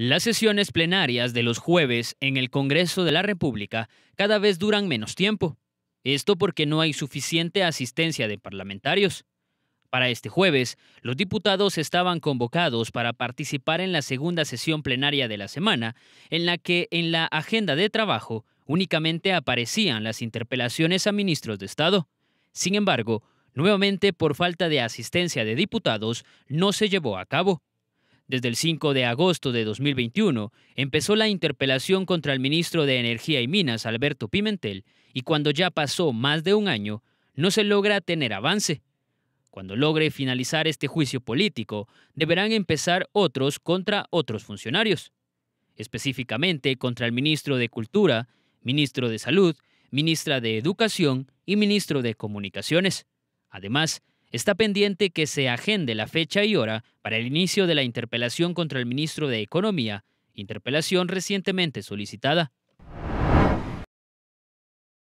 Las sesiones plenarias de los jueves en el Congreso de la República cada vez duran menos tiempo. Esto porque no hay suficiente asistencia de parlamentarios. Para este jueves, los diputados estaban convocados para participar en la segunda sesión plenaria de la semana, en la que en la agenda de trabajo únicamente aparecían las interpelaciones a ministros de Estado. Sin embargo, nuevamente por falta de asistencia de diputados, no se llevó a cabo. Desde el 5 de agosto de 2021 empezó la interpelación contra el ministro de Energía y Minas, Alberto Pimentel, y cuando ya pasó más de un año, no se logra tener avance. Cuando logre finalizar este juicio político, deberán empezar otros contra otros funcionarios, específicamente contra el ministro de Cultura, ministro de Salud, ministra de Educación y ministro de Comunicaciones. Además, Está pendiente que se agende la fecha y hora para el inicio de la interpelación contra el ministro de Economía, interpelación recientemente solicitada.